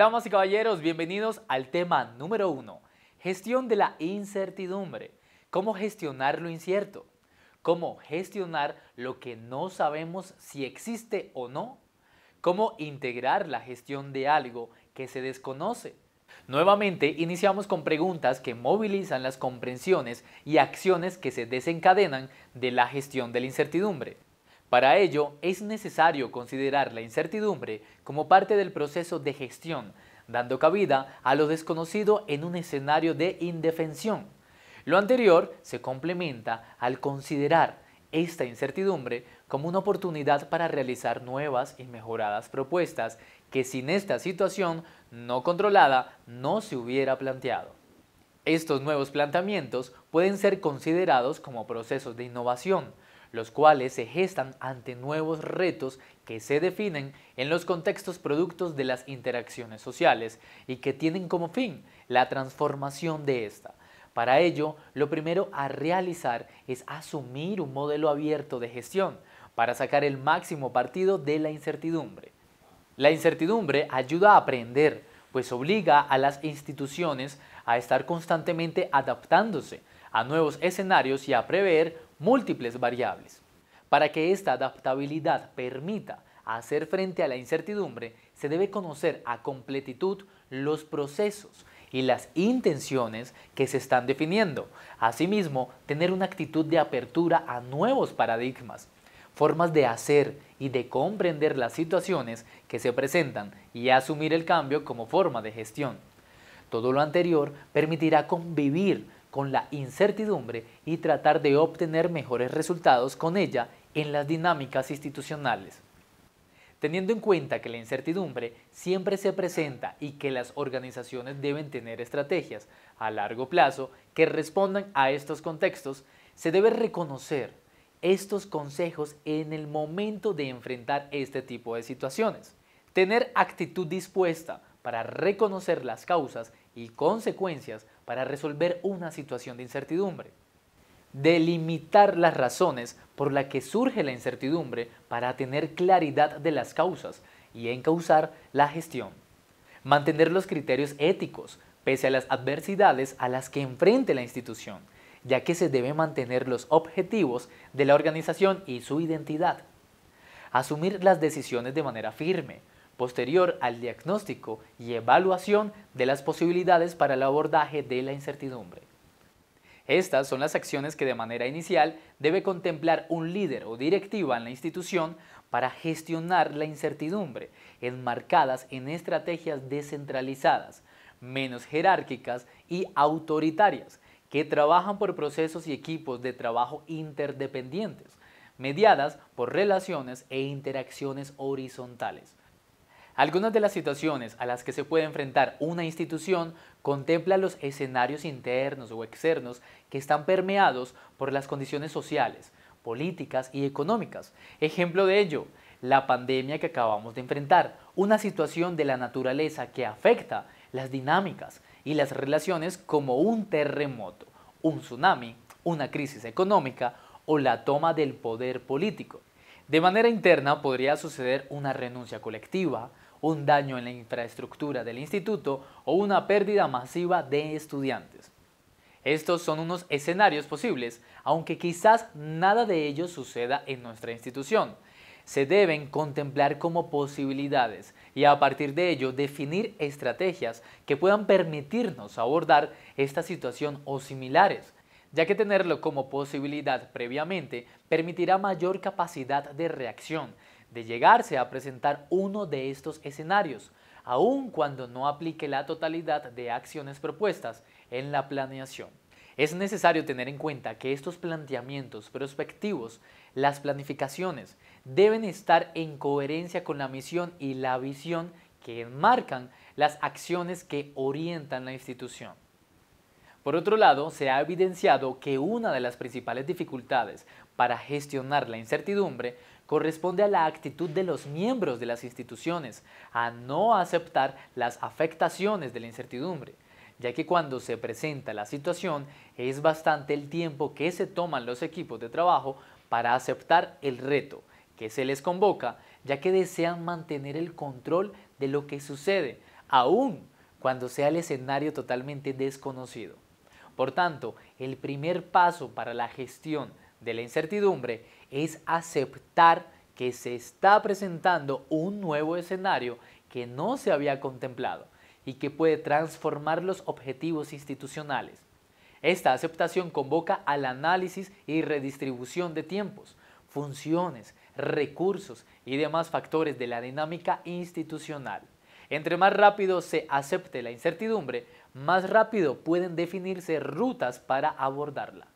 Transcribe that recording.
Damas y caballeros, bienvenidos al tema número 1. gestión de la incertidumbre. ¿Cómo gestionar lo incierto? ¿Cómo gestionar lo que no sabemos si existe o no? ¿Cómo integrar la gestión de algo que se desconoce? Nuevamente, iniciamos con preguntas que movilizan las comprensiones y acciones que se desencadenan de la gestión de la incertidumbre. Para ello, es necesario considerar la incertidumbre como parte del proceso de gestión, dando cabida a lo desconocido en un escenario de indefensión. Lo anterior se complementa al considerar esta incertidumbre como una oportunidad para realizar nuevas y mejoradas propuestas que sin esta situación no controlada no se hubiera planteado. Estos nuevos planteamientos pueden ser considerados como procesos de innovación, los cuales se gestan ante nuevos retos que se definen en los contextos productos de las interacciones sociales y que tienen como fin la transformación de esta. Para ello, lo primero a realizar es asumir un modelo abierto de gestión para sacar el máximo partido de la incertidumbre. La incertidumbre ayuda a aprender, pues obliga a las instituciones a estar constantemente adaptándose a nuevos escenarios y a prever múltiples variables. Para que esta adaptabilidad permita hacer frente a la incertidumbre, se debe conocer a completitud los procesos y las intenciones que se están definiendo. Asimismo, tener una actitud de apertura a nuevos paradigmas, formas de hacer y de comprender las situaciones que se presentan y asumir el cambio como forma de gestión. Todo lo anterior permitirá convivir con la incertidumbre y tratar de obtener mejores resultados con ella en las dinámicas institucionales. Teniendo en cuenta que la incertidumbre siempre se presenta y que las organizaciones deben tener estrategias a largo plazo que respondan a estos contextos, se debe reconocer estos consejos en el momento de enfrentar este tipo de situaciones. Tener actitud dispuesta para reconocer las causas y consecuencias para resolver una situación de incertidumbre. Delimitar las razones por las que surge la incertidumbre para tener claridad de las causas y encauzar la gestión. Mantener los criterios éticos pese a las adversidades a las que enfrente la institución, ya que se debe mantener los objetivos de la organización y su identidad. Asumir las decisiones de manera firme, posterior al diagnóstico y evaluación de las posibilidades para el abordaje de la incertidumbre. Estas son las acciones que de manera inicial debe contemplar un líder o directiva en la institución para gestionar la incertidumbre, enmarcadas en estrategias descentralizadas, menos jerárquicas y autoritarias, que trabajan por procesos y equipos de trabajo interdependientes, mediadas por relaciones e interacciones horizontales. Algunas de las situaciones a las que se puede enfrentar una institución contemplan los escenarios internos o externos que están permeados por las condiciones sociales, políticas y económicas. Ejemplo de ello, la pandemia que acabamos de enfrentar, una situación de la naturaleza que afecta las dinámicas y las relaciones como un terremoto, un tsunami, una crisis económica o la toma del poder político. De manera interna podría suceder una renuncia colectiva, un daño en la infraestructura del instituto o una pérdida masiva de estudiantes. Estos son unos escenarios posibles, aunque quizás nada de ellos suceda en nuestra institución. Se deben contemplar como posibilidades y a partir de ello definir estrategias que puedan permitirnos abordar esta situación o similares, ya que tenerlo como posibilidad previamente permitirá mayor capacidad de reacción de llegarse a presentar uno de estos escenarios, aun cuando no aplique la totalidad de acciones propuestas en la planeación. Es necesario tener en cuenta que estos planteamientos prospectivos, las planificaciones, deben estar en coherencia con la misión y la visión que enmarcan las acciones que orientan la institución. Por otro lado, se ha evidenciado que una de las principales dificultades para gestionar la incertidumbre corresponde a la actitud de los miembros de las instituciones a no aceptar las afectaciones de la incertidumbre, ya que cuando se presenta la situación es bastante el tiempo que se toman los equipos de trabajo para aceptar el reto que se les convoca, ya que desean mantener el control de lo que sucede, aún cuando sea el escenario totalmente desconocido. Por tanto, el primer paso para la gestión de la incertidumbre es aceptar que se está presentando un nuevo escenario que no se había contemplado y que puede transformar los objetivos institucionales. Esta aceptación convoca al análisis y redistribución de tiempos, funciones, recursos y demás factores de la dinámica institucional. Entre más rápido se acepte la incertidumbre, más rápido pueden definirse rutas para abordarla.